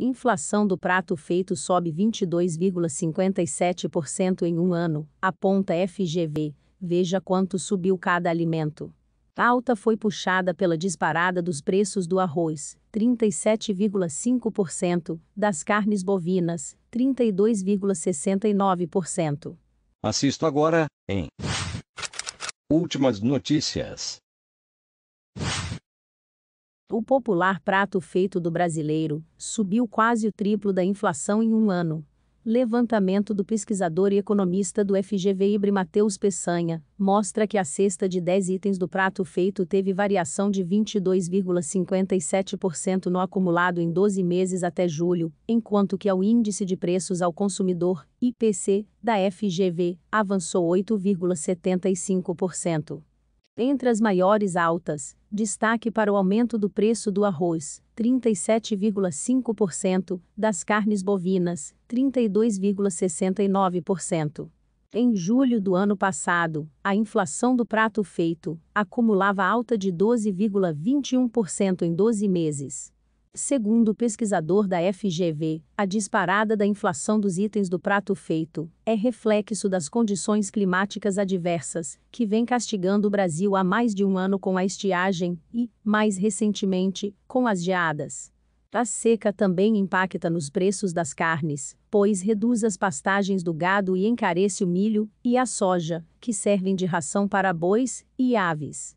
Inflação do prato feito sobe 22,57% em um ano, aponta FGV. Veja quanto subiu cada alimento. A alta foi puxada pela disparada dos preços do arroz, 37,5%, das carnes bovinas, 32,69%. Assisto agora, em Últimas notícias. O popular prato feito do brasileiro subiu quase o triplo da inflação em um ano. Levantamento do pesquisador e economista do FGV Ibre Matheus Peçanha mostra que a cesta de 10 itens do prato feito teve variação de 22,57% no acumulado em 12 meses até julho, enquanto que ao índice de preços ao consumidor, IPC, da FGV, avançou 8,75%. Entre as maiores altas, destaque para o aumento do preço do arroz, 37,5%, das carnes bovinas, 32,69%. Em julho do ano passado, a inflação do prato feito acumulava alta de 12,21% em 12 meses. Segundo o pesquisador da FGV, a disparada da inflação dos itens do prato feito é reflexo das condições climáticas adversas, que vem castigando o Brasil há mais de um ano com a estiagem e, mais recentemente, com as geadas. A seca também impacta nos preços das carnes, pois reduz as pastagens do gado e encarece o milho e a soja, que servem de ração para bois e aves.